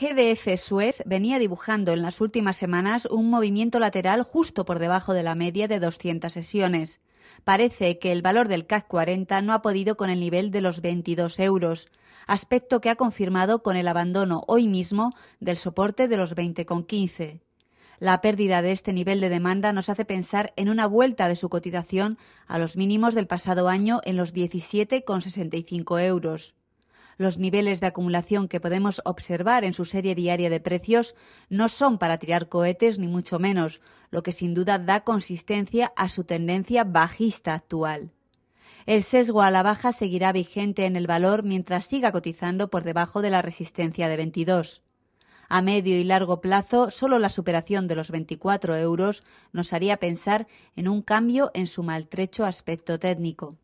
GDF Suez venía dibujando en las últimas semanas un movimiento lateral justo por debajo de la media de 200 sesiones. Parece que el valor del CAC 40 no ha podido con el nivel de los 22 euros, aspecto que ha confirmado con el abandono hoy mismo del soporte de los 20,15. La pérdida de este nivel de demanda nos hace pensar en una vuelta de su cotización a los mínimos del pasado año en los 17,65 euros. Los niveles de acumulación que podemos observar en su serie diaria de precios no son para tirar cohetes ni mucho menos, lo que sin duda da consistencia a su tendencia bajista actual. El sesgo a la baja seguirá vigente en el valor mientras siga cotizando por debajo de la resistencia de 22. A medio y largo plazo, solo la superación de los 24 euros nos haría pensar en un cambio en su maltrecho aspecto técnico.